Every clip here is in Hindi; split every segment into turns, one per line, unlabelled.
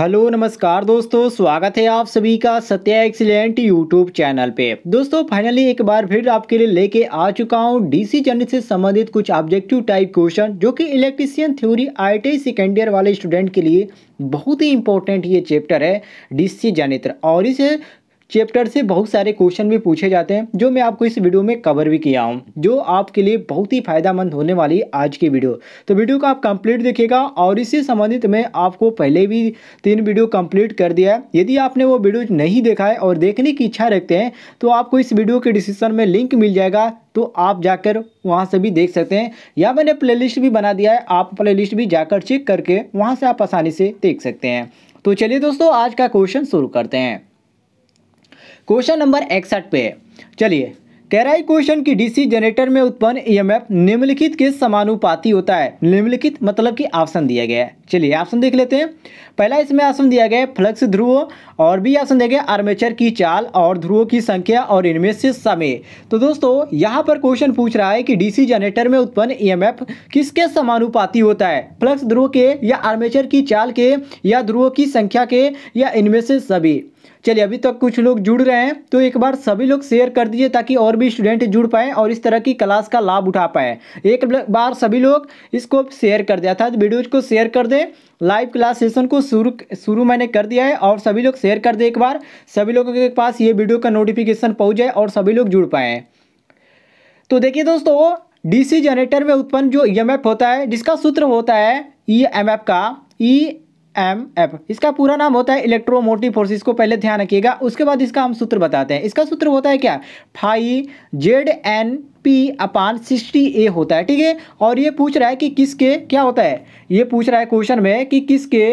हेलो नमस्कार दोस्तों स्वागत है आप सभी का सत्या एक्सीलेंट यूट्यूब चैनल पे दोस्तों फाइनली एक बार फिर आपके लिए लेके आ चुका हूँ डीसी जनरल से संबंधित कुछ ऑब्जेक्टिव टाइप क्वेश्चन जो कि electrician theory I second year वाले स्टूडेंट के लिए बहुत ही इंपॉर्टेंट ये चैप्टर है डीसी जनित्र और इसे चैप्टर से बहुत सारे क्वेश्चन भी पूछे जाते हैं जो मैं आपको इस वीडियो में कवर भी किया हूँ जो आपके लिए बहुत ही फायदामंद होने वाली आज की वीडियो तो वीडियो को आप कंप्लीट देखिएगा और इससे संबंधित मैं आपको पहले भी तीन वीडियो कंप्लीट कर दिया है यदि आपने वो वीडियो नहीं देखा है और देखने की इच्छा रखते हैं तो आपको इस वीडियो के डिस्क्रिप्शन में लिंक मिल जाएगा तो आप जाकर वहाँ से भी देख सकते हैं या मैंने प्लेलिस्ट भी बना दिया है आप प्लेलिस्ट भी जाकर चेक करके वहाँ से आप आसानी से देख सकते हैं तो चलिए दोस्तों आज का क्वेश्चन शुरू करते हैं क्वेश्चन नंबर इकसठ पे है चलिए है क्वेश्चन की डीसी जनरेटर में उत्पन्न ईएमएफ e निम्नलिखित के समानुपाती होता है निम्नलिखित मतलब कि ऑप्शन दिया गया है चलिए ऑप्शन देख लेते हैं पहला इसमें ऑप्शन दिया गया है फ्लक्स ध्रुव और भी ऑप्शन दिया गया आर्मेचर की चाल और ध्रुवों की संख्या और इनमें से समय तो दोस्तों यहाँ पर क्वेश्चन पूछ रहा है कि डीसी जनरेटर में उत्पन्न ईएमएफ e किसके समानुपाती होता है फ्लक्स ध्रुव के या आर्मेचर की चाल के या ध्रुवों की संख्या के या इनमें से सभी चलिए अभी तक तो कुछ लोग जुड़ रहे हैं तो एक बार सभी लोग शेयर कर दीजिए ताकि और भी स्टूडेंट जुड़ पाएँ और इस तरह की क्लास का लाभ उठा पाएँ एक बार सभी लोग इसको शेयर तो कर दें अर्थात वीडियोज को शेयर कर दें लाइव क्लास सेशन को शुरू शुरू मैंने कर दिया है और सभी लोग शेयर कर दें एक बार सभी लोगों के पास ये वीडियो का नोटिफिकेशन पहुँच जाए और सभी लोग जुड़ पाएँ तो देखिए दोस्तों डीसी जनरेटर में उत्पन्न जो ईएमएफ e होता है जिसका सूत्र होता है ई e एम का ई e एम एफ इसका पूरा नाम होता है इलेक्ट्रोमोटिव फोर्स इसको पहले ध्यान रखिएगा उसके बाद इसका हम सूत्र बताते हैं इसका सूत्र होता है क्या five Z N P upon sixty A होता है ठीक है और ये पूछ रहा है कि किसके क्या होता है ये पूछ रहा है क्वेश्चन में कि किसके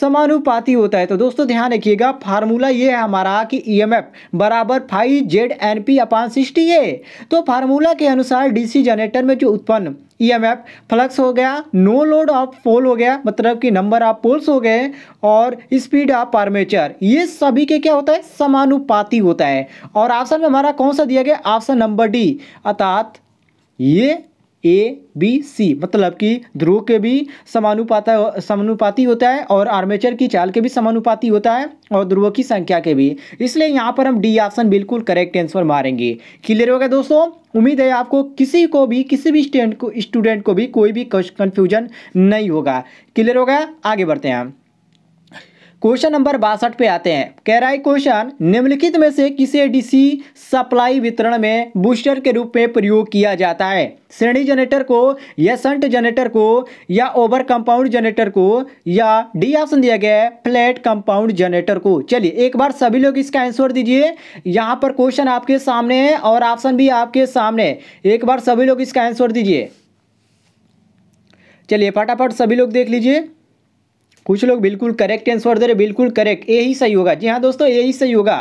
समानुपाती होता है तो दोस्तों ध्यान रखिएगा फार्मूला ये है हमारा कि ईएमएफ e बराबर five Z N P upon sixty A तो फार्मूला के अनुसार डीसी जनरेटर में जो उत्पन्न ईएमएफ e फ्लक्स हो गया नो लोड ऑफ पोल हो गया मतलब कि नंबर ऑफ पोल्स हो गए और स्पीड ऑफ पार्मेचर ये सभी के क्या होता है समानुपाती होता है और ऑप्शन में हमारा कौन सा दिया गया ऑप्शन नंबर डी अतः साथ ये ए बी सी मतलब कि ध्रुव के भी समानुपात समानुपाती होता है और आर्मेचर की चाल के भी समानुपाती होता है और ध्रुव की संख्या के भी इसलिए यहाँ पर हम डी ऑप्शन बिल्कुल करेक्ट आंसर मारेंगे क्लियर हो गया दोस्तों उम्मीद है आपको किसी को भी किसी भी स्टूडेंट को स्टूडेंट को भी कोई भी कंफ्यूजन नहीं होगा क्लियर हो गया आगे बढ़ते हैं क्वेश्चन नंबर बासठ पे आते हैं कह रहा है क्वेश्चन निम्नलिखित में से किसे डीसी सप्लाई वितरण में बूस्टर के रूप में प्रयोग किया जाता है श्रेणी जनरेटर को या संट जनरेटर को या ओवर कंपाउंड जनरेटर को या डी ऑप्शन दिया गया है फ्लैट कंपाउंड जनरेटर को चलिए एक बार सभी लोग इसका आंसर दीजिए यहाँ पर क्वेश्चन आपके सामने है और ऑप्शन भी आपके सामने एक बार सभी लोग इसका आंसर दीजिए चलिए फटाफट सभी लोग देख लीजिए कुछ लोग बिल्कुल करेक्ट आंसर दे रहे बिल्कुल करेक्ट यही सही होगा जी हाँ दोस्तों यही सही होगा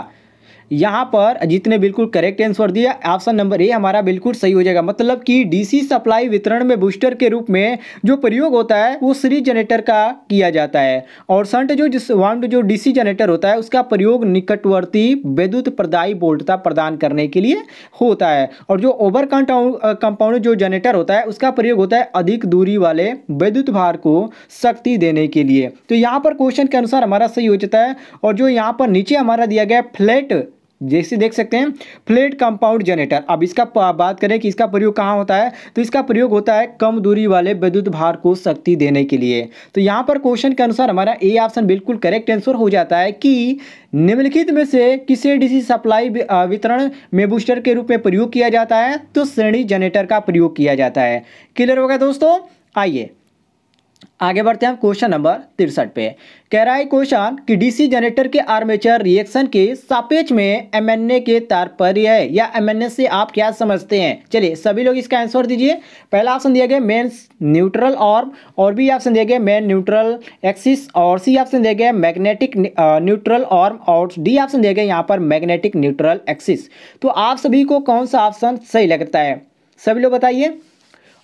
यहाँ पर अजीत ने बिल्कुल करेक्ट आंसर दिया ऑप्शन नंबर ए हमारा बिल्कुल सही हो जाएगा मतलब कि डीसी सप्लाई वितरण में बूस्टर के रूप में जो प्रयोग होता है वो सीरीज जनरेटर का किया जाता है और संट जो जिस वांड जो डीसी जनरेटर होता है उसका प्रयोग निकटवर्ती विद्युत प्रदायी बोल्टता प्रदान करने के लिए होता है और जो ओवर कंपाउंड जो जनरेटर होता है उसका प्रयोग होता है अधिक दूरी वाले विद्युत भार को शक्ति देने के लिए तो यहाँ पर क्वेश्चन के अनुसार हमारा सही हो जाता है और जो यहाँ पर नीचे हमारा दिया गया फ्लैट जैसे देख सकते हैं फ्लेट कंपाउंड जनरेटर अब इसका बात करें कि इसका प्रयोग कहाँ होता है तो इसका प्रयोग होता है कम दूरी वाले विद्युत भार को शक्ति देने के लिए तो यहाँ पर क्वेश्चन के अनुसार हमारा ए ऑप्शन बिल्कुल करेक्ट आंसर हो जाता है कि निम्नलिखित में से किसे डीसी सप्लाई वितरण में बूस्टर के रूप में प्रयोग किया जाता है तो श्रेणी जनरेटर का प्रयोग किया जाता है क्लियर होगा दोस्तों आइए आगे बढ़ते हैं क्वेश्चन नंबर तिरसठ पे कह रहा है क्वेश्चन कि डीसी जनरेटर के आर्मेचर रिएक्शन के सापेक्ष में एमएनए के तार पर है या एमएनए से आप क्या समझते हैं चलिए सभी लोग इसका आंसर दीजिए पहला ऑप्शन दिया गया मेन न्यूट्रल और और भी ऑप्शन दिया गया मेन न्यूट्रल एक्सिस और सी ऑप्शन दिया गया मैग्नेटिक न्यूट्रल और डी ऑप्शन दिया गया यहाँ पर मैग्नेटिक न्यूट्रल एक्सिस तो आप सभी को कौन सा ऑप्शन सही लगता है सभी लोग बताइए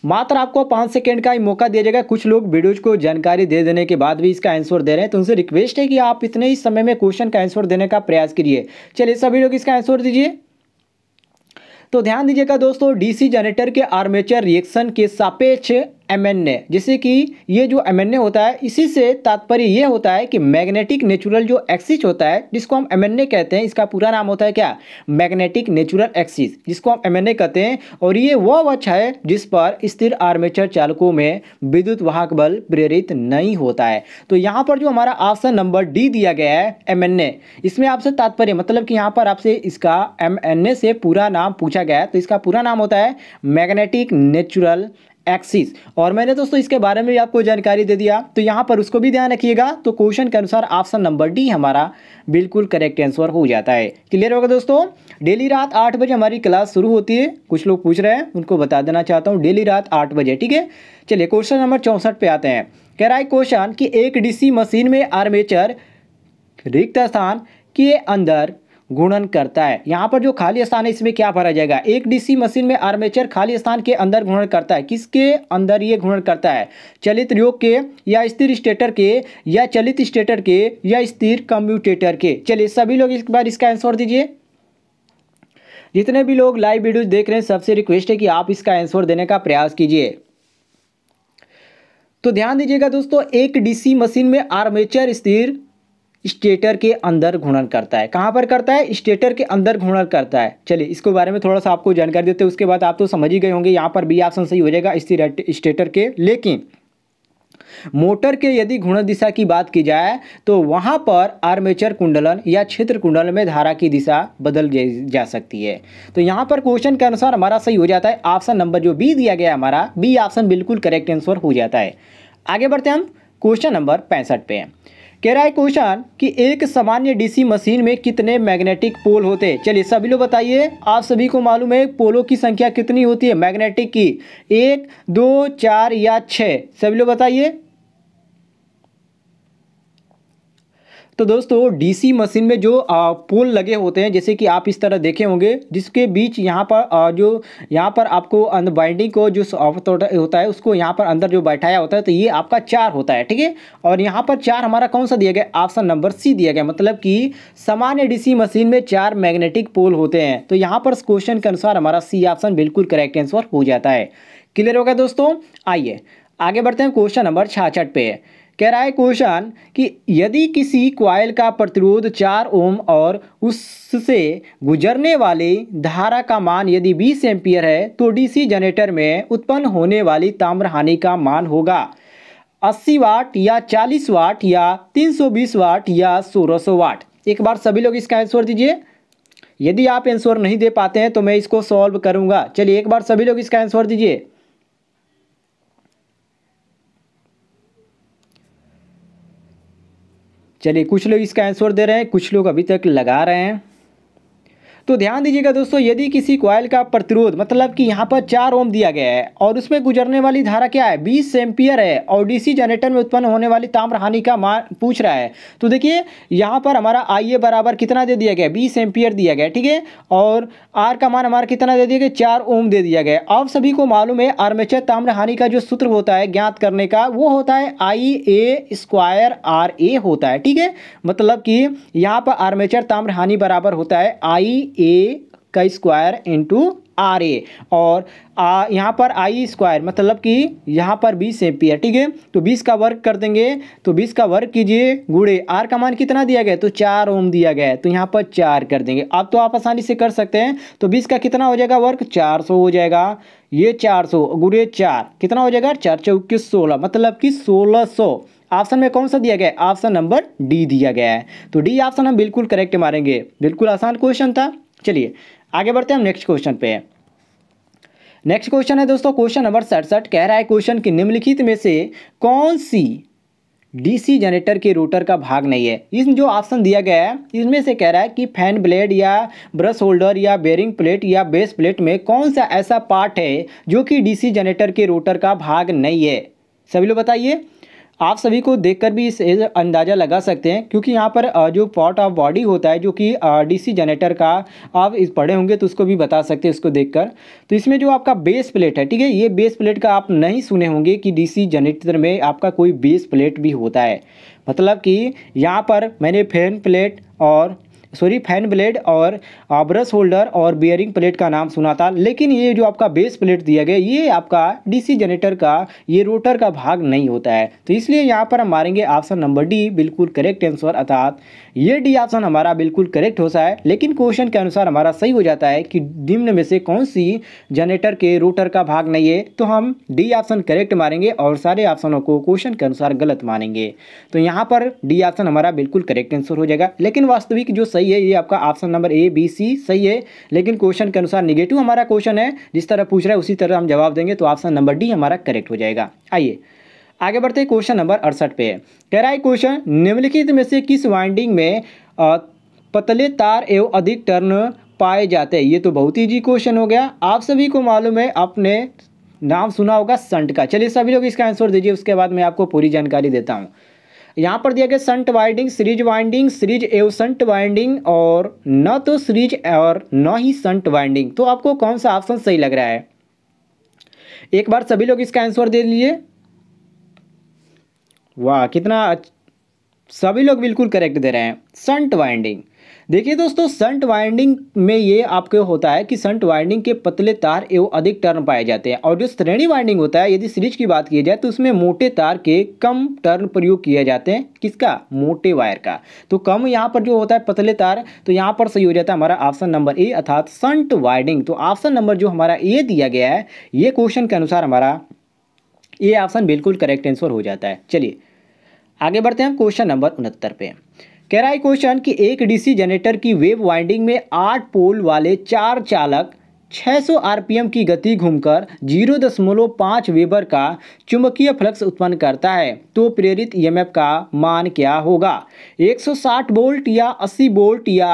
मात्र आपको पाँच सेकेंड का ही मौका दिया जाएगा कुछ लोग वीडियोज को जानकारी दे देने के बाद भी इसका आंसर दे रहे हैं तो उनसे रिक्वेस्ट है कि आप इतने ही समय में क्वेश्चन का आंसर देने का प्रयास करिए चलिए सभी लोग इसका आंसर दीजिए तो ध्यान दीजिएगा दोस्तों डीसी जनरेटर के आर्मेचर रिएक्शन के सापेक्ष एमएनए जैसे कि ये जो एमएनए होता है इसी से तात्पर्य ये होता है कि मैग्नेटिक नेचुरल जो एक्सिस होता है जिसको हम एमएनए कहते हैं इसका पूरा नाम होता है क्या मैग्नेटिक नेचुरल एक्सिस जिसको हम एमएनए कहते हैं और ये वह वक्ष है जिस पर स्थिर आर्मेचर चालकों में विद्युत वाहक बल प्रेरित नहीं होता है तो यहाँ पर जो हमारा ऑप्शन नंबर डी दिया गया है एम इसमें आपसे तात्पर्य मतलब कि यहाँ पर आपसे इसका एम से पूरा नाम पूछा गया है तो इसका पूरा नाम होता है मैग्नेटिक नेचुरल एक्सिस और मैंने दोस्तों इसके बारे में भी आपको जानकारी दे दिया तो यहाँ पर उसको भी ध्यान रखिएगा तो क्वेश्चन के अनुसार ऑप्शन नंबर डी हमारा बिल्कुल करेक्ट आंसर हो जाता है क्लियर होगा दोस्तों डेली रात आठ बजे हमारी क्लास शुरू होती है कुछ लोग पूछ रहे हैं उनको बता देना चाहता हूँ डेली रात आठ बजे ठीक है चलिए क्वेश्चन नंबर चौंसठ पे आते हैं कह रहा है क्वेश्चन कि एक डीसी मशीन में आर्मेचर रिक्त स्थान के अंदर गुणन करता है यहाँ पर जो खाली स्थान है इसमें क्या भरा जाएगा एक डीसी मशीन में आर्मेचर खाली स्थान के अंदर घूर्णन करता है किसके अंदर ये घूर्णन करता है चलित योग के या स्थिर स्टेटर के या चलित स्टेटर के या स्थिर कम्प्यूटेटर के चलिए सभी लोग एक बार इसका आंसर दीजिए जितने भी लोग लाइव वीडियो देख रहे हैं सबसे रिक्वेस्ट है कि आप इसका आंसर देने का प्रयास कीजिए तो ध्यान दीजिएगा दोस्तों एक डीसी मशीन में आर्मेचर स्थिर स्टेटर के अंदर घूर्णन करता है कहाँ पर करता है स्टेटर के अंदर घूर्णन करता है चलिए इसके बारे में थोड़ा सा आपको जानकारी देते हैं उसके बाद आप तो समझ ही गए होंगे यहाँ पर बी ऑप्शन सही हो जाएगा स्टेटर के लेकिन मोटर के यदि घूर्णन दिशा की बात की जाए तो वहाँ पर आर्मेचर कुंडलन या क्षेत्र कुंडलन में धारा की दिशा बदल जा सकती है तो यहाँ पर क्वेश्चन के अनुसार हमारा सही हो जाता है ऑप्शन नंबर जो बी दिया गया हमारा बी ऑप्शन बिल्कुल करेक्ट आंसर हो जाता है आगे बढ़ते हैं हम क्वेश्चन नंबर पैंसठ पे कह रहा है क्वेश्चन कि एक सामान्य डीसी मशीन में कितने मैग्नेटिक पोल होते हैं चलिए सभी लोग बताइए आप सभी को मालूम है पोलों की संख्या कितनी होती है मैग्नेटिक की एक दो चार या छः सभी लोग बताइए तो दोस्तों डीसी मशीन में जो पोल लगे होते हैं जैसे कि आप इस तरह देखे होंगे जिसके बीच यहाँ पर जो यहाँ पर आपको बाइंडिंग को जो होता है उसको यहाँ पर अंदर जो बैठाया होता है तो ये आपका चार होता है ठीक है और यहाँ पर चार हमारा कौन सा दिया गया ऑप्शन नंबर सी दिया गया मतलब कि सामान्य डी मशीन में चार मैग्नेटिक पोल होते हैं तो यहाँ पर क्वेश्चन के अनुसार हमारा सी ऑप्शन बिल्कुल करेक्ट आंसर हो जाता है क्लियर हो गया दोस्तों आइए आगे बढ़ते हैं क्वेश्चन नंबर छाछठ पे कह रहा है क्वेश्चन कि यदि किसी क्वाइल का प्रतिरोध चार ओम और उससे गुजरने वाली धारा का मान यदि बीस एम्पियर है तो डीसी जनरेटर में उत्पन्न होने वाली ताम्रहानि का मान होगा 80 वाट या 40 वाट या 320 वाट या 1600 वाट एक बार सभी लोग इसका आंसर दीजिए यदि आप आंसर नहीं दे पाते हैं तो मैं इसको सॉल्व करूंगा चलिए एक बार सभी लोग इसका आंसर दीजिए चलिए कुछ लोग इसका आंसर दे रहे हैं कुछ लोग अभी तक लगा रहे हैं तो ध्यान दीजिएगा दोस्तों यदि किसी क्वाइल का प्रतिरोध मतलब कि यहाँ पर चार ओम दिया गया है और उसमें गुजरने वाली धारा क्या है बीस एम्पियर है और डीसी जनरेटर में उत्पन्न होने वाली ताम्र हानि का मान पूछ रहा है तो देखिए यहाँ पर हमारा आई ए बराबर कितना दे दिया गया बीस एम्पियर दिया गया ठीक है और आर का मान हमारा कितना दे दिया गया चार ओम दे दिया गया अब सभी को मालूम है आर्मेचर ताम्र हानि का जो सूत्र होता है ज्ञात करने का वो होता है आई ए स्क्वायर आर ए होता है ठीक है मतलब कि यहाँ पर आर्मेचर ताम्र हानि बराबर होता है आई ए का स्क्वायर इंटू आर ए और आ, यहाँ पर आई स्क्वायर मतलब कि यहाँ पर बीस एम्पियर ठीक है तो बीस का वर्क कर देंगे तो बीस का वर्क कीजिए गुड़े आर का मान कितना दिया गया तो चार ओम दिया गया है तो यहाँ पर चार कर देंगे अब तो आप आसानी से कर सकते हैं तो बीस का कितना हो जाएगा वर्क चार सौ हो जाएगा ये चार सौ गुड़े चार कितना हो जाएगा चार चौकीस सोलह मतलब कि सोलह सौ ऑप्शन में कौन सा दिया गया ऑप्शन नंबर डी दिया गया है तो डी ऑप्शन हम बिल्कुल करेक्ट मारेंगे बिल्कुल आसान क्वेश्चन था चलिए आगे बढ़ते हैं हम नेक्स्ट क्वेश्चन पे नेक्स्ट क्वेश्चन है दोस्तों क्वेश्चन नंबर सड़सठ कह रहा है क्वेश्चन की निम्नलिखित में से कौन सी डीसी जनरेटर के रोटर का भाग नहीं है इसमें जो ऑप्शन दिया गया है इसमें से कह रहा है कि फैन ब्लेड या ब्रश होल्डर या बेरिंग प्लेट या बेस प्लेट में कौन सा ऐसा पार्ट है जो कि डीसी जनरेटर के रोटर का भाग नहीं है सभी लोग बताइए आप सभी को देखकर भी इस अंदाज़ा लगा सकते हैं क्योंकि यहाँ पर जो पार्ट ऑफ बॉडी होता है जो कि डीसी जनरेटर का आप इस पढ़े होंगे तो उसको भी बता सकते हैं उसको देखकर तो इसमें जो आपका बेस प्लेट है ठीक है ये बेस प्लेट का आप नहीं सुने होंगे कि डीसी जनरेटर में आपका कोई बेस प्लेट भी होता है मतलब कि यहाँ पर मैंने फैन प्लेट और सॉरी फैन ब्लेड और ब्रश होल्डर और बियरिंग प्लेट का नाम सुना था लेकिन ये जो आपका बेस प्लेट दिया गया ये आपका डीसी जनरेटर का ये रोटर का भाग नहीं होता है तो इसलिए यहाँ पर हम मारेंगे ऑप्शन नंबर डी बिल्कुल करेक्ट आंसर अर्थात ये डी ऑप्शन हमारा बिल्कुल करेक्ट होता है लेकिन क्वेश्चन के अनुसार हमारा सही हो जाता है कि निम्न में से कौन सी जनरेटर के रोटर का भाग नहीं है तो हम डी ऑप्शन करेक्ट मारेंगे और सारे ऑप्शनों को क्वेश्चन के अनुसार गलत मानेंगे तो यहाँ पर डी ऑप्शन हमारा बिल्कुल करेक्ट आंसर हो जाएगा लेकिन वास्तविक जो सही है ये आपका option number A B C सही है लेकिन क्वेश्चन के अनुसार निगेटिव हमारा क्वेश्चन है जिस तरह पूछ रहा है उसी तरह हम जवाब देंगे तो ऑप्शन नंबर डी हमारा करेक्ट हो जाएगा आइए आगे बढ़ते हैं क्वेश्चन नंबर अड़सठ पे कह रहा है क्वेश्चन निम्नलिखित में से किस वाइंडिंग में पतले तार एवं अधिक टर्न पाए जाते हैं ये तो बहुत ही जी क्वेश्चन हो गया आप सभी को मालूम है आपने नाम सुना होगा संट का चलिए सभी लोग इसका आंसर दीजिए उसके बाद मैं आपको पूरी जानकारी देता हूँ यहाँ पर दिया गया shunt winding series winding series एव संट वाइंडिंग और न तो सीरीज और न ही संट वाइंडिंग तो आपको कौन सा ऑप्शन सही लग रहा है एक बार सभी लोग इसका आंसर दे लीजिए वाह कितना सभी लोग बिल्कुल करेक्ट दे रहे हैं संट वाइंडिंग देखिए दोस्तों संट वाइंडिंग में ये आपके होता है कि संट वाइंडिंग के पतले तार एवं अधिक टर्न पाए जाते हैं और जो श्रेणी वाइंडिंग होता है यदि सीरीज की बात की जाए तो उसमें मोटे तार के कम टर्न प्रयोग किए जाते हैं किसका मोटे वायर का तो कम यहाँ पर जो होता है पतले तार तो यहाँ पर सही हो जाता है हमारा ऑप्शन नंबर ए अर्थात संट वाइंडिंग तो ऑप्शन नंबर जो हमारा ए दिया गया है ये क्वेश्चन के अनुसार हमारा ये ऑप्शन बिल्कुल करेक्ट आंसर हो जाता है चलिए आगे बढ़ते हैं क्वेश्चन नंबर उनहत्तर पे कह रहा है क्वेश्चन कि एक डीसी जनरेटर की वेव वाइंडिंग में आठ पोल वाले चार चालक 600 आरपीएम की गति घूमकर 0.5 वेबर का चुंबकीय फ्लक्स उत्पन्न करता है तो प्रेरित ईएमएफ का मान क्या होगा 160 वोल्ट या 80 वोल्ट या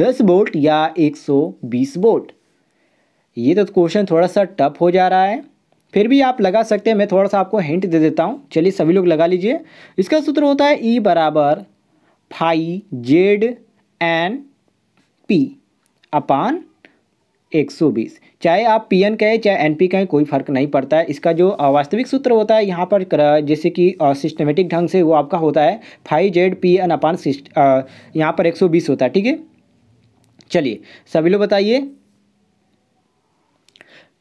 10 वोल्ट या 120 वोल्ट ये तो क्वेश्चन थोड़ा सा टफ हो जा रहा है फिर भी आप लगा सकते हैं मैं थोड़ा सा आपको हिंट दे देता हूँ चलिए सभी लोग लगा लीजिए इसका सूत्र होता है ई e बराबर phi Z N P upon 120 चाहे आप पी एन कहें चाहे एन पी कहें कोई फ़र्क नहीं पड़ता है इसका जो वास्तविक सूत्र होता है यहाँ पर जैसे कि सिस्टमेटिक ढंग से वो आपका होता है five Z P N upon sixty यहाँ पर 120 होता है ठीक है चलिए सभी लोग बताइए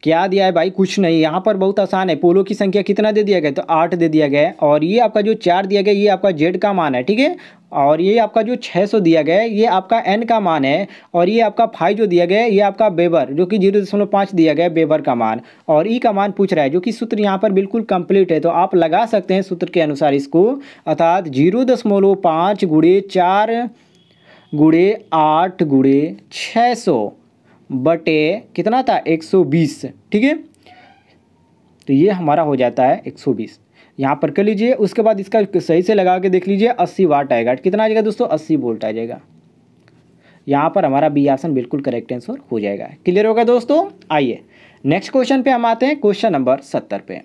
क्या दिया है भाई कुछ नहीं यहाँ पर बहुत आसान है पोलो की संख्या कितना दे दिया गया तो आठ दे दिया गया है और ये आपका जो चार दिया गया ये आपका जेड का मान है ठीक है और ये आपका जो 600 दिया गया है ये आपका एन का मान है और ये आपका फाइव जो दिया गया है ये आपका बेबर जो कि जीरो दशमलव पाँच दिया गया है बेबर का मान और ई का मान पूछ रहा है जो कि सूत्र यहाँ पर बिल्कुल कंप्लीट है तो आप लगा सकते हैं सूत्र के अनुसार इसको अर्थात जीरो दशमलव पाँच गुड़े चार गुड़े आठ गुड़े छः सौ बटे कितना था 120 ठीक है तो ये हमारा हो जाता है 120 यहाँ पर कर लीजिए उसके बाद इसका सही से लगा के देख लीजिए 80 वाट आएगा कितना आ जाएगा दोस्तों 80 वोल्ट आ जाएगा यहाँ पर हमारा बी ऑप्शन बिल्कुल करेक्ट आंसर हो जाएगा क्लियर होगा दोस्तों आइए नेक्स्ट क्वेश्चन पे हम आते हैं क्वेश्चन नंबर सत्तर पे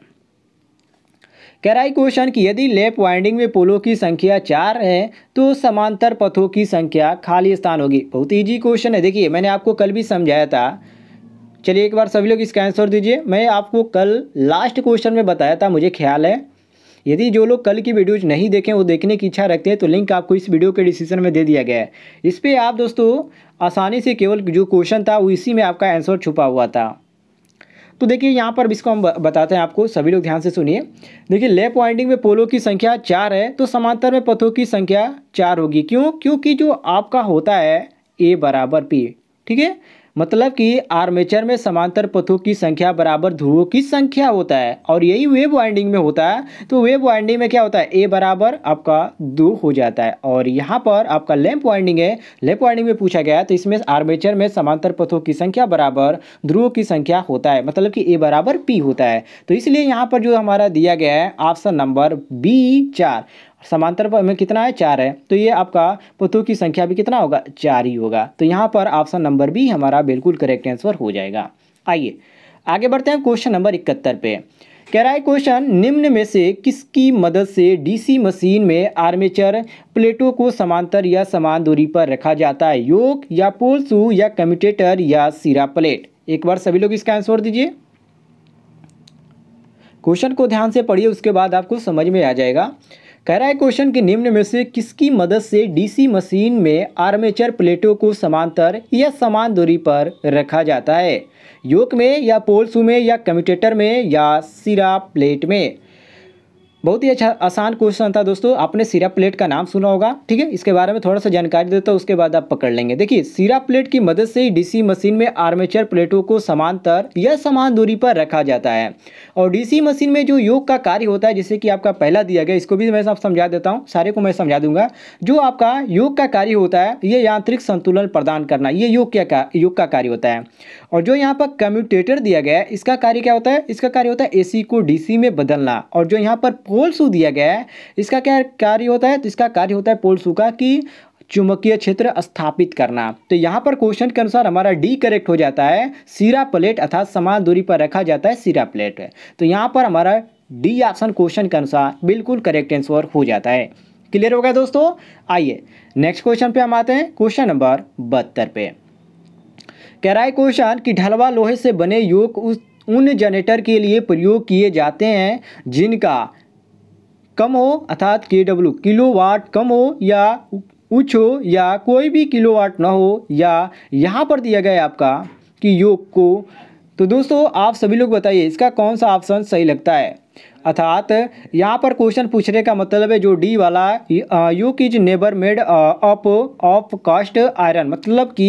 कह रहा है क्वेश्चन कि यदि लेप वाइंडिंग में पोलों की संख्या चार है तो समांतर पथों की संख्या खाली स्थान होगी बहुत ईजी क्वेश्चन है देखिए मैंने आपको कल भी समझाया था चलिए एक बार सभी लोग इसका आंसर दीजिए मैं आपको कल लास्ट क्वेश्चन में बताया था मुझे ख्याल है यदि जो लोग कल की वीडियोज नहीं देखें वो देखने की इच्छा रखते हैं तो लिंक आपको इस वीडियो के डिसीजन में दे दिया गया है इस पर आप दोस्तों आसानी से केवल जो क्वेश्चन था वो इसी में आपका आंसर छुपा हुआ था तो देखिए यहाँ पर इसको हम बताते हैं आपको सभी लोग ध्यान से सुनिए देखिए लेफ्ट वाइंडिंग में पोलों की संख्या चार है तो समांतर में पथों की संख्या चार होगी क्यों क्योंकि जो आपका होता है ए बराबर पी ठीक है मतलब कि आर्मेचर में समांतर पथों की संख्या बराबर ध्रुवों की संख्या होता है और यही वेब वाइंडिंग में होता है तो वेब वाइंडिंग में क्या होता है ए बराबर आपका दो हो जाता है और यहाँ पर आपका लैंप वाइंडिंग है लैंप वाइंडिंग में पूछा गया है तो इसमें आर्मेचर में समांतर पथों की संख्या बराबर ध्रुवों की संख्या होता है मतलब कि ए बराबर पी होता है तो इसलिए यहाँ पर जो हमारा दिया गया है ऑप्शन नंबर बी चार समांतर पर में कितना है चार है तो ये आपका पथों की संख्या भी कितना होगा चार ही होगा तो यहाँ पर ऑप्शन नंबर भी हमारा बिल्कुल करेक्ट आंसर हो जाएगा आइए आगे बढ़ते हैं क्वेश्चन नंबर इकहत्तर पे कह रहा है क्वेश्चन निम्न में से किसकी मदद से डीसी मशीन में आर्मेचर प्लेटों को समांतर या समान दूरी पर रखा जाता है योग या पोलसू या कम्यूटेटर या सिरा प्लेट एक बार सभी लोग इसका आंसर दीजिए क्वेश्चन को ध्यान से पढ़िए उसके बाद आपको समझ में आ जाएगा कह रहा है क्वेश्चन कि निम्न में से किसकी मदद से डीसी मशीन में आर्मेचर प्लेटों को समांतर या समान दूरी पर रखा जाता है योक में या पोल्सू में या कम्यूटेटर में या सिरा प्लेट में बहुत ही अच्छा आसान क्वेश्चन था दोस्तों आपने सिरा प्लेट का नाम सुना होगा ठीक है इसके बारे में थोड़ा सा जानकारी देता हूँ उसके बाद आप पकड़ लेंगे देखिए सिरा प्लेट की मदद से डीसी मशीन में आर्मेचर प्लेटों को समांतर या समान दूरी पर रखा जाता है और डीसी मशीन में जो योग का कार्य होता है जैसे कि आपका पहला दिया गया इसको भी मैं आप समझा देता हूँ सारे को मैं समझा दूंगा जो आपका योग का कार्य होता है ये यांत्रिक संतुलन प्रदान करना ये योग का योग का कार्य होता है और जो यहाँ पर कम्यूटेटर दिया गया है इसका कार्य क्या होता है इसका कार्य होता है एसी को डीसी में बदलना और जो यहाँ पर पोल सू दिया गया है इसका क्या कार्य होता है तो इसका कार्य होता है पोल सू का कि चुंबकीय क्षेत्र स्थापित करना तो यहाँ पर क्वेश्चन के अनुसार हमारा डी करेक्ट हो जाता है सिरा प्लेट अर्थात समान दूरी पर रखा जाता है सिरा प्लेट तो यहाँ पर हमारा डी ऑप्शन क्वेश्चन के अनुसार बिल्कुल करेक्ट आंसर हो जाता है क्लियर हो गया दोस्तों आइए नेक्स्ट क्वेश्चन पे हम आते हैं क्वेश्चन नंबर बहत्तर पे कह रहा है क्वेश्चन कि ढलवा लोहे से बने योग उस उन जनरेटर के लिए प्रयोग किए जाते हैं जिनका कम हो अर्थात के डब्ल्यू किलो वाट कम हो या उच्च हो या कोई भी किलो वाट ना हो या यहाँ पर दिया गया आपका कि योग को तो दोस्तों आप सभी लोग बताइए इसका कौन सा ऑप्शन सही लगता है अर्थात यहाँ पर क्वेश्चन पूछने का मतलब है जो डी वाला यू किज नेबर made up of cast iron मतलब कि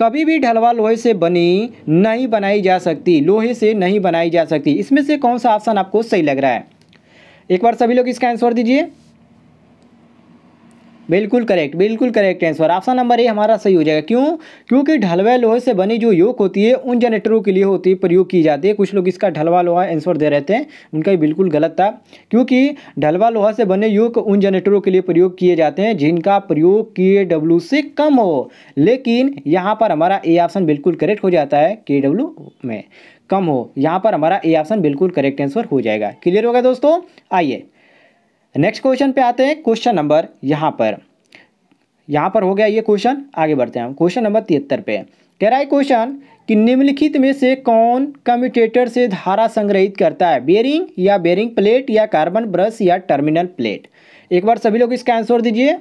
कभी भी ढलवा लोहे से बनी नहीं बनाई जा सकती लोहे से नहीं बनाई जा सकती इसमें से कौन सा ऑप्शन आपको सही लग रहा है एक बार सभी लोग इसका आंसर दीजिए बिल्कुल करेक्ट बिल्कुल correct answer option number A हमारा सही हो जाएगा क्यों क्योंकि ढलवे लोहे से बनी जो योग होती है उन जनरेटरों के लिए होती है प्रयोग की जाती है कुछ लोग इसका ढलवा लोहा आंसर दे रहे थे उनका भी बिल्कुल गलत था क्योंकि ढलवा लोहा से बने योग उन जनरेटरों के लिए प्रयोग किए जाते हैं जिनका प्रयोग के डब्ल्यू से कम हो लेकिन यहाँ पर हमारा ए ऑप्शन बिल्कुल करेक्ट हो जाता है के डब्ल्यू में कम हो यहाँ पर हमारा ए ऑप्शन बिल्कुल करेक्ट आंसर हो जाएगा क्लियर हो गया दोस्तों आइए नेक्स्ट क्वेश्चन पे आते हैं क्वेश्चन नंबर यहाँ पर यहाँ पर हो गया ये क्वेश्चन आगे बढ़ते हैं हम क्वेश्चन नंबर तिहत्तर पे कह रहा है क्वेश्चन कि निम्नलिखित में से कौन कम्यूटेटर से धारा संग्रहित करता है बेरिंग या बेरिंग प्लेट या कार्बन ब्रश या टर्मिनल प्लेट एक बार सभी लोग इसका आंसर दीजिए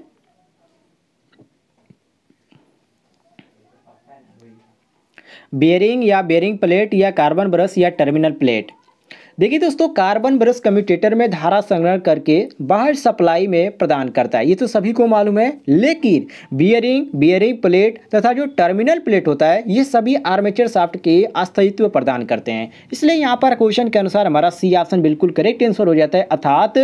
बेरिंग या बेरिंग प्लेट या कार्बन ब्रश या टर्मिनल प्लेट देखिए दोस्तों कार्बन ब्रश कम्यूटेटर में धारा संग्रहण करके बाहर सप्लाई में प्रदान करता है ये तो सभी को मालूम है लेकिन बियरिंग बियरिंग प्लेट तथा जो टर्मिनल प्लेट होता है ये सभी आर्मेचर साफ्ट के अस्थित्व प्रदान करते हैं इसलिए यहाँ पर क्वेश्चन के अनुसार हमारा सी ऑप्शन बिल्कुल करेक्ट आंसर हो जाता है अर्थात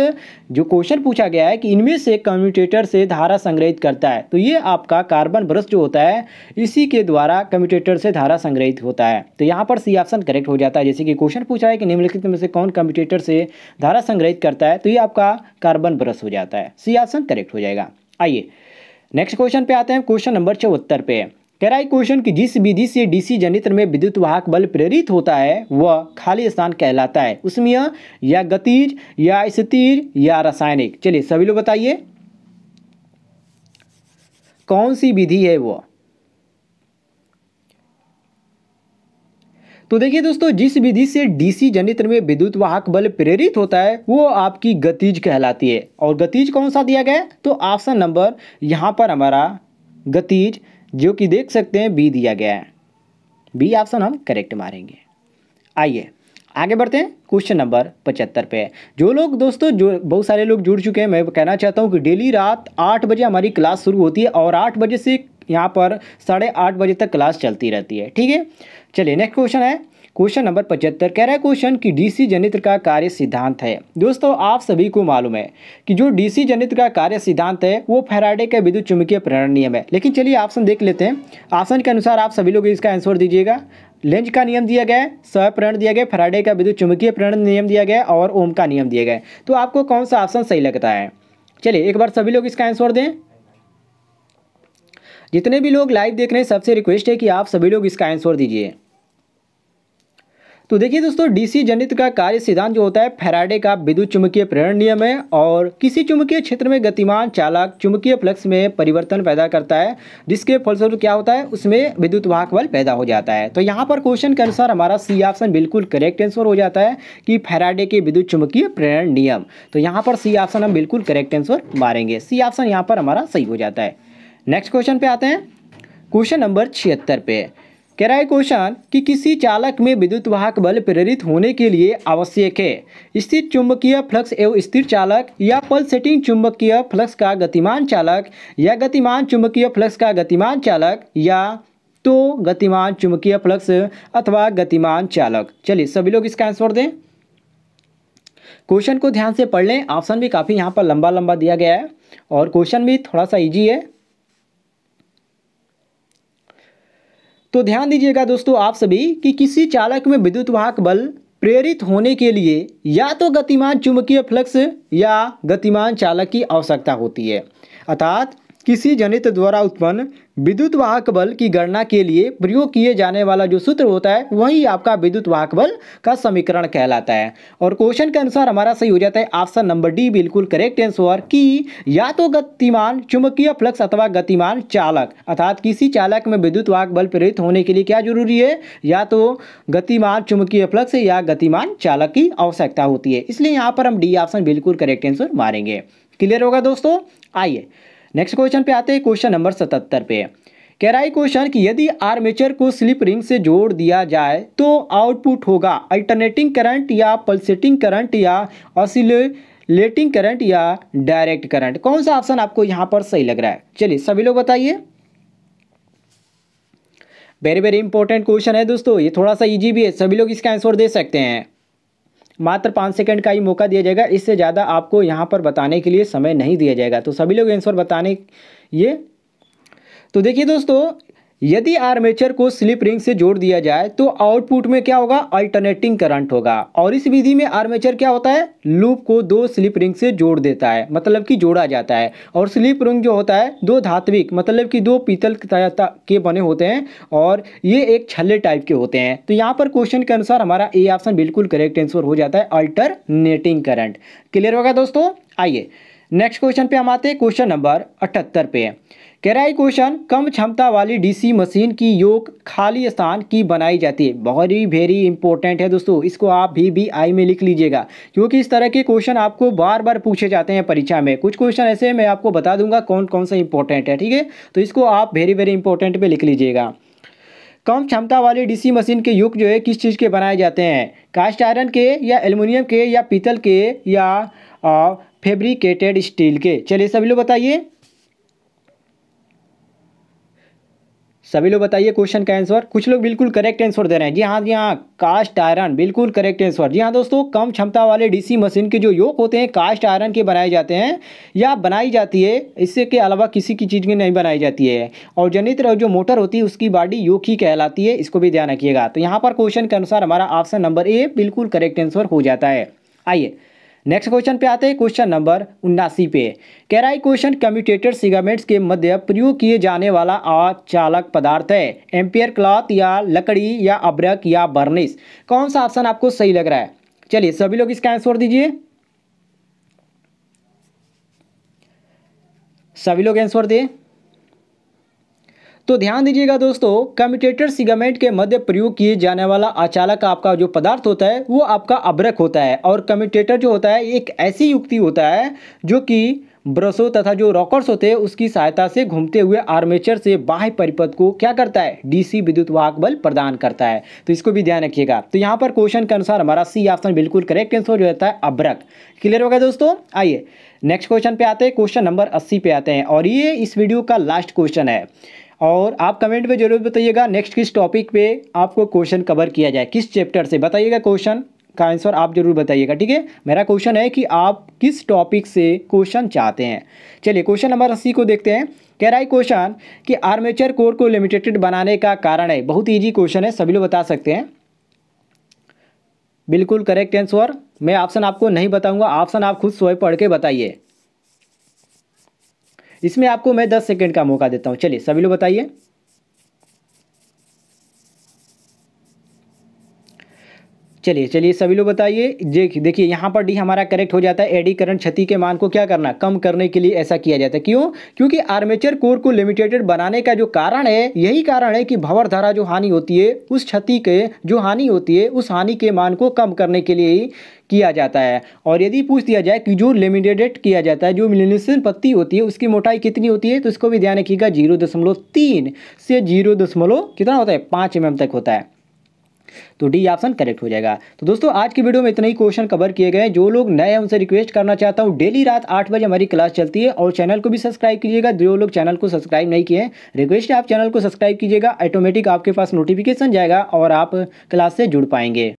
जो क्वेश्चन पूछा गया है कि इनमें से कम्यूटेटर से धारा संग्रहित करता है तो ये आपका कार्बन ब्रश जो होता है इसी के द्वारा कम्यूटेटर से धारा संग्रहित होता है तो यहाँ पर सी ऑप्शन करेक्ट हो जाता है जैसे कि क्वेश्चन पूछा है कि निम्नलिखित में से कौन कम्यूटेटर से धारा संग्रहित करता है तो ये आपका कार्बन ब्रश हो जाता है सी ऑप्शन करेक्ट हो जाएगा आइए नेक्स्ट क्वेश्चन पे आते हैं क्वेश्चन नंबर चौहत्तर पे कह क्वेश्चन की जिस विधि से डीसी जनित्र में विद्युत वाहक बल प्रेरित होता है वह खाली स्थान कहलाता है उसमें या गतिज या स्थिर या रासायनिक चलिए सभी लोग बताइए कौन सी विधि है वह तो देखिए दोस्तों जिस विधि से डीसी जनित्र में विद्युत वाहक बल प्रेरित होता है वो आपकी गतिज कहलाती है और गतिज कौन सा दिया गया तो ऑप्शन नंबर यहाँ पर हमारा गतिज जो कि देख सकते हैं बी दिया गया है बी ऑप्शन हम करेक्ट मारेंगे आइए आगे बढ़ते हैं क्वेश्चन नंबर पचहत्तर पे जो लोग दोस्तों जो बहुत सारे लोग जुड़ चुके हैं मैं कहना चाहता हूँ कि डेली रात आठ बजे हमारी क्लास शुरू होती है और आठ बजे से यहाँ पर साढ़े आठ बजे तक क्लास चलती रहती है ठीक है चलिए नेक्स्ट क्वेश्चन है क्वेश्चन नंबर पचहत्तर कह रहा है क्वेश्चन कि डीसी जनित्र का कार्य सिद्धांत है दोस्तों आप सभी को मालूम है कि जो डीसी जनित्र का कार्य सिद्धांत है वो फेराडे का विद्युत चुंबकीय प्रेरण नियम है लेकिन चलिए ऑप्शन देख लेते हैं ऑप्शन के अनुसार आप सभी लोग इसका आंसर दीजिएगा लेंज का नियम दिया गया है सह प्रण दिया गया फेराडे का विद्युत चुंबकीय प्रण नियम दिया गया और ओम का नियम दिया गया तो आपको कौन सा ऑप्शन सही लगता है चलिए एक बार सभी लोग इसका आंसर दें जितने भी लोग लाइव देख रहे हैं सबसे रिक्वेस्ट है कि आप सभी लोग इसका आंसर दीजिए तो देखिए दोस्तों डीसी जनित का कार्य सिद्धांत जो होता है फेराडे का विद्युत चुंबकीय प्रेरण नियम है और किसी चुंबकीय क्षेत्र में गतिमान चालक चुंबकीय फ्लक्स में परिवर्तन पैदा करता है जिसके फलस्वरूप क्या होता है उसमें विद्युत वाहक बल पैदा हो जाता है तो यहाँ पर क्वेश्चन के अनुसार हमारा सी ऑप्शन बिल्कुल करेक्ट आंसर हो जाता है कि फेराडे के विद्युत चुंबकीय प्रेरण नियम तो यहाँ पर सी ऑप्शन हम बिल्कुल करेक्ट आंसर मारेंगे सी ऑप्शन यहाँ पर हमारा सही हो जाता है नेक्स्ट क्वेश्चन पे आते हैं क्वेश्चन नंबर छिहत्तर पे कह रहा है क्वेश्चन कि किसी चालक में विद्युत वाहक बल प्रेरित होने के लिए आवश्यक है स्थिर चुंबकीय फ्लक्स एवं स्थिर चालक या पल्सेटिंग चुंबकीय फ्लक्स का गतिमान चालक या गतिमान चुंबकीय फ्लक्स का गतिमान चालक या तो गतिमान चुंबकीय फ्लक्स अथवा गतिमान चालक चलिए सभी लोग इसका आंसर दें क्वेश्चन को ध्यान से पढ़ लें ऑप्शन भी काफ़ी यहाँ पर लंबा लंबा दिया गया है और क्वेश्चन भी थोड़ा सा ईजी है तो ध्यान दीजिएगा दोस्तों आप सभी कि किसी चालक में विद्युत वाहक बल प्रेरित होने के लिए या तो गतिमान चुंबकीय फ्लक्स या गतिमान चालक की आवश्यकता होती है अर्थात किसी जनित द्वारा उत्पन्न विद्युत वाहक बल की गणना के लिए प्रयोग किए जाने वाला जो सूत्र होता है वही आपका विद्युत वाहक बल का समीकरण कहलाता है और क्वेश्चन के अनुसार हमारा सही हो जाता है ऑप्शन नंबर डी बिल्कुल करेक्ट आंसर कि या तो गतिमान चुंबकीय फ्लक्स अथवा गतिमान चालक अर्थात किसी चालक में विद्युत वाहक बल प्रेरित होने के लिए क्या जरूरी है या तो गतिमान चुंबकीय फ्लक्स या गतिमान चालक की आवश्यकता होती है इसलिए यहाँ पर हम डी ऑप्शन बिल्कुल करेक्ट आंसर मारेंगे क्लियर होगा दोस्तों आइए नेक्स्ट क्वेश्चन पे आते हैं क्वेश्चन नंबर सतहत्तर पे कह रहा है क्वेश्चन कि यदि आर्मेचर को स्लिप रिंग से जोड़ दिया जाए तो आउटपुट होगा अल्टरनेटिंग करंट या पल्सेटिंग करंट या ऑसिलेटिंग करंट या डायरेक्ट करंट कौन सा ऑप्शन आपको यहां पर सही लग रहा है चलिए सभी लोग बताइए वेरी वेरी इंपॉर्टेंट क्वेश्चन है दोस्तों ये थोड़ा सा इजी भी है सभी लोग इसका आंसर दे सकते हैं मात्र पाँच सेकंड का ही मौका दिया जाएगा इससे ज़्यादा आपको यहाँ पर बताने के लिए समय नहीं दिया जाएगा तो सभी लोग आंसर बताने ये तो देखिए दोस्तों यदि आर्मेचर को स्लिप रिंग से जोड़ दिया जाए तो आउटपुट में क्या होगा अल्टरनेटिंग करंट होगा और इस विधि में आर्मेचर क्या होता है लूप को दो स्लिप रिंग से जोड़ देता है मतलब कि जोड़ा जाता है और स्लिप रिंग जो होता है दो धात्विक मतलब कि दो पीतल के बने होते हैं और ये एक छल्ले टाइप के होते हैं तो यहाँ पर क्वेश्चन के अनुसार हमारा ए ऑप्शन बिल्कुल करेक्ट आंसर हो जाता है अल्टरनेटिंग करंट क्लियर होगा दोस्तों आइए नेक्स्ट क्वेश्चन पे हम आते हैं क्वेश्चन नंबर अठहत्तर पे कह रहा है क्वेश्चन कम क्षमता वाली डीसी मशीन की योग खाली स्थान की बनाई जाती है बहुत ही वेरी इंपॉर्टेंट है दोस्तों इसको आप भी भी आई में लिख लीजिएगा क्योंकि इस तरह के क्वेश्चन आपको बार बार पूछे जाते हैं परीक्षा में कुछ क्वेश्चन ऐसे मैं आपको बता दूंगा कौन कौन सा इंपॉर्टेंट है ठीक है तो इसको आप वेरी वेरी इंपॉर्टेंट पर लिख लीजिएगा कम क्षमता वाली डीसी मशीन के युग जो है किस चीज़ के बनाए जाते हैं कास्ट आयरन के या एल्युमिनियम के या पीतल के या फेब्रिकेटेड स्टील के चलिए सभी लोग बताइए सभी लोग बताइए क्वेश्चन का आंसर कुछ लोग बिल्कुल करेक्ट आंसर दे रहे हैं जी हाँ जी हाँ कास्ट आयरन बिल्कुल करेक्ट आंसर जी हाँ दोस्तों कम क्षमता वाले डीसी मशीन के जो योग होते हैं कास्ट आयरन के बनाए जाते हैं या बनाई जाती है इससे के अलावा किसी की चीज़ की नहीं बनाई जाती है और जनित जो मोटर होती है उसकी बाडी योग ही कहलाती है इसको भी ध्यान रखिएगा तो यहाँ पर क्वेश्चन के अनुसार हमारा ऑप्शन नंबर ए बिल्कुल करेक्ट आंसर हो जाता है आइए नेक्स्ट क्वेश्चन पे आते हैं क्वेश्चन नंबर उन्नासी पे कह रहा है क्वेश्चन कम्यूटेटर सिगामेंट्स के मध्य प्रयोग किए जाने वाला अचालक पदार्थ है एम्पियर क्लॉथ या लकड़ी या अब्रक या बर्निस कौन सा ऑप्शन आपको सही लग रहा है चलिए सभी लोग इसका आंसर दीजिए सभी लोग आंसर दें तो ध्यान दीजिएगा दोस्तों कम्यूटेटर सिगामेंट के मध्य प्रयोग किए जाने वाला अचालक आपका जो पदार्थ होता है वो आपका अब्रक होता है और कम्यूटेटर जो होता है एक ऐसी युक्ति होता है जो कि ब्रशों तथा जो रॉकर्स होते हैं उसकी सहायता से घूमते हुए आर्मेचर से बाह्य परिपथ को क्या करता है डीसी विद्युत वाहक बल प्रदान करता है तो इसको भी ध्यान रखिएगा तो यहाँ पर क्वेश्चन के अनुसार हमारा सी ऑप्शन बिल्कुल करेक्ट आंसर जो रहता है अब्रक क्लियर हो गया दोस्तों आइए नेक्स्ट क्वेश्चन पे आते हैं क्वेश्चन नंबर अस्सी पे आते हैं और ये इस वीडियो का लास्ट क्वेश्चन है और आप कमेंट में ज़रूर बताइएगा नेक्स्ट किस टॉपिक पे आपको क्वेश्चन कवर किया जाए किस चैप्टर से बताइएगा क्वेश्चन का आंसर आप ज़रूर बताइएगा ठीक है मेरा क्वेश्चन है कि आप किस टॉपिक से क्वेश्चन चाहते हैं चलिए क्वेश्चन नंबर अस्सी को देखते हैं कह रहा है क्वेश्चन कि आर्मेचर कोर को लिमिटेड बनाने का कारण है बहुत ईजी क्वेश्चन है सभी लोग बता सकते हैं बिल्कुल करेक्ट आंसर मैं ऑप्शन आपको नहीं बताऊंगा ऑप्शन आप खुद स्वयं पढ़ के बताइए इसमें आपको मैं दस सेकेंड का मौका देता हूँ चलिए सभी लोग बताइए चलिए चलिए सभी लोग बताइए देखिए यहाँ पर डी हमारा करेक्ट हो जाता है एडी करंट क्षति के मान को क्या करना कम करने के लिए ऐसा किया जाता है क्यों क्योंकि आर्मेचर कोर को लिमिटेड बनाने का जो कारण है यही कारण है कि भवर धारा जो हानि होती है उस क्षति के जो हानि होती है उस हानि के मान को कम करने के लिए ही किया जाता है और यदि पूछ दिया जाए कि जो लिमिटेडेड किया जाता है जो मिलिनेशन पत्ती होती है उसकी मोटाई कितनी होती है तो इसको भी ध्यान रखिएगा जीरो दशमलव तीन से जीरो दशमलव कितना होता है पाँच एम तक होता है तो डी ऑप्शन करेक्ट हो जाएगा तो दोस्तों आज की वीडियो में इतने ही क्वेश्चन कवर किए गए जो लोग नए हैं उनसे रिक्वेस्ट करना चाहता हूँ डेली रात आठ बजे हमारी क्लास चलती है और चैनल को भी सब्सक्राइब कीजिएगा जो लोग चैनल को सब्सक्राइब नहीं किए रिक्वेस्ट आप चैनल को सब्सक्राइब कीजिएगा ऑटोमेटिक आपके पास नोटिफिकेशन जाएगा और आप क्लास से जुड़ पाएंगे